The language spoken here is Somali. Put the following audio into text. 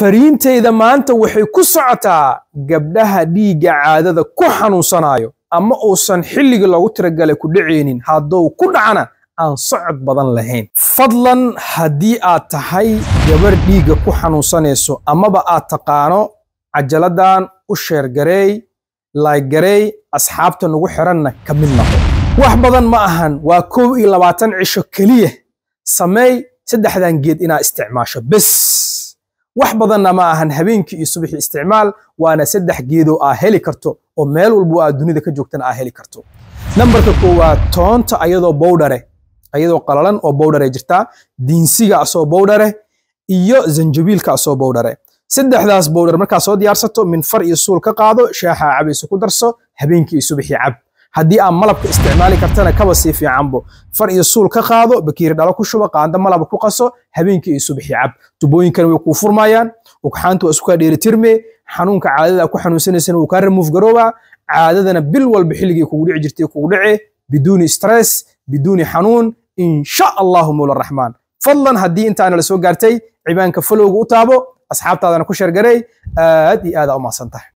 fariintayda maanta waxay ku socotaa gabdhaha dhiigga caadada ku xanuunsanaayo ama uusan xilligii loogu tiragalay ku dhacaynin haddou ku dhacana aan socod badan lahayn fadlan haddii aad tahay gabar dhiigga ku xanuunsanayso amaba aad taqaano cajaladan u sheergareey laaygareey asxaabta nagu xiranna ka mid naqo wax badan ma ahan waa kow iyo labaatan cisho keliya sameey saddexdan geed inaad isticmaasho bes wax badanna ma ahan habeenkii iyo subaxii isticmaal waana saddex geedoo aa heli karto oo meel walbo aa dunida ka joogtana aa heli karto nambarka koowaad toonta ayadoo bowdhare ayadoo qalalan oo bowdhare jirtaa diinsiga asoo bowdhare iyo zanjabiilka asoo bowdhare saddexdaas bowdhar markaa soo diyaarsato minfar iyo suul ka qaado shaaxaa cabayso ku darso habeenkii iyo subaxii cab haddii aad malabka isticmaali kartana kaba sii fiicanbo far iyo suul ka qaado bakiiri dhalo ku shuba qaando malab ku qaso habeenkii iyo subaxii cab tubooyinkan way kuu furmayaan ugxaantu waa isukaa dheelitirme xanuunka caadada ku xanuunsanaysana wuu kaa remuuf garoobaa caadadana bil walba xilligii kugu dhici jirtay kugu dhace biduuni stress biduuni xanuun insha allahu mawla raxmaan fadlan haddii intaana lasoo gaartay cibaanka falowga u taabo asxaabtaadana ku sheergarey aad iyo aada umahadsantahay